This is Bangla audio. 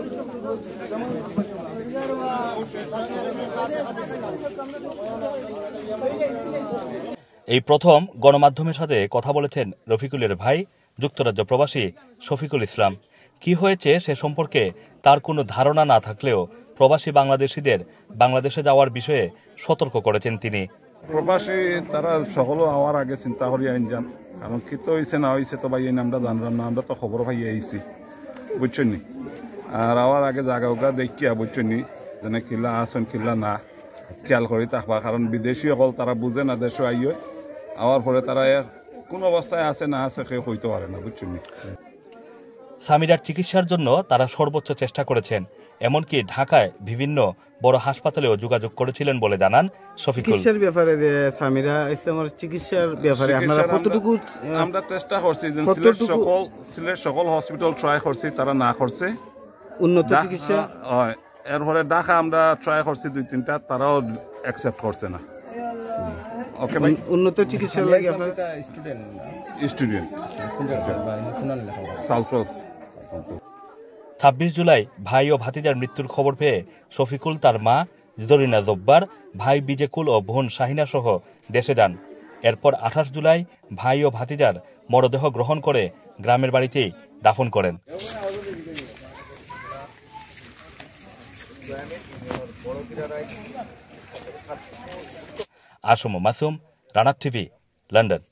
এই প্রথম গণমাধ্যমের সাথে কথা বলেছেন রফিকুলের ভাই যুক্তরাজ্য প্রবাসী শফিকুল ইসলাম কি হয়েছে সে সম্পর্কে তার কোনো ধারণা না থাকলেও প্রবাসী বাংলাদেশিদের বাংলাদেশে যাওয়ার বিষয়ে সতর্ক করেছেন তিনি প্রবাসী তারা সকল হওয়ার আগে চিন্তা করিয়া যান কারণ কি তো হয়েছে না হয়েছে তো ভাই এই নামটা জানলাম না আমরা তো খবর ভাই আইছি বুঝছেন রাওয়ার আগে জায়গা উগা দেখি বুঝছো যেন কিলা আসন কিলা না খেয়াল করি থাকবা কারণ বিদেশি অকল তারা বুঝে না দেশ আইয় আওয়ার পরে তারা কোন অবস্থায় আছে না আছে কেউ হইতে পারে না বুঝছো সামিরার চিকিৎসার জন্য তারা সর্বোচ্চ চেষ্টা করেছেন এমনকি ঢাকায় বিভিন্ন বড় হাসপাতালেও যোগাযোগ করেছিলেন বলে জানান শফিকুল চিকিৎসার ব্যাপারে সামিরা ইসলামের চিকিৎসার ব্যাপারে আপনারা কতটুকু আমরা চেষ্টা করছি সকল সিলেট সকল হসপিটাল ট্রাই করছি তারা না করছে উন্নত চিকিৎসা হয় এরপরে ঢাকা আমরা ট্রাই করছি দুই তিনটা তারাও অ্যাকসেপ্ট করছে না ওকে ভাই উন্নত চিকিৎসার লাগে আপনার স্টুডেন্ট স্টুডেন্ট ছাব্বিশ জুলাই ভাই ও ভাতিজার মৃত্যুর খবর পেয়ে শফিকুল তার মা জরিনা জব্বার ভাই বিজেকুল ও বোন শাহিনা সহ দেশে যান এরপর আঠাশ জুলাই ভাই ও ভাতিজার মরদেহ গ্রহণ করে গ্রামের বাড়িতেই দাফন করেন আসম মাসুম রানা টিভি লন্ডন